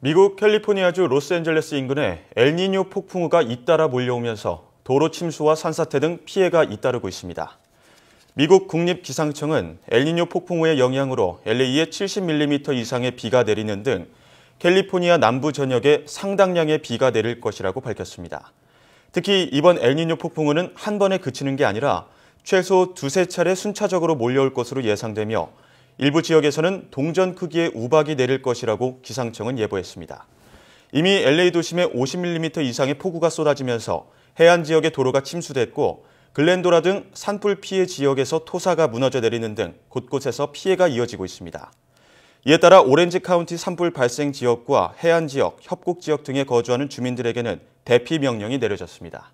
미국 캘리포니아주 로스앤젤레스 인근에 엘니뇨 폭풍우가 잇따라 몰려오면서 도로 침수와 산사태 등 피해가 잇따르고 있습니다. 미국 국립기상청은 엘니뇨 폭풍우의 영향으로 LA에 70mm 이상의 비가 내리는 등 캘리포니아 남부 전역에 상당량의 비가 내릴 것이라고 밝혔습니다. 특히 이번 엘니뇨 폭풍우는 한 번에 그치는 게 아니라 최소 두세 차례 순차적으로 몰려올 것으로 예상되며 일부 지역에서는 동전 크기의 우박이 내릴 것이라고 기상청은 예보했습니다. 이미 LA 도심에 50mm 이상의 폭우가 쏟아지면서 해안 지역의 도로가 침수됐고 글렌도라 등 산불 피해 지역에서 토사가 무너져 내리는 등 곳곳에서 피해가 이어지고 있습니다. 이에 따라 오렌지 카운티 산불 발생 지역과 해안 지역, 협곡 지역 등에 거주하는 주민들에게는 대피 명령이 내려졌습니다.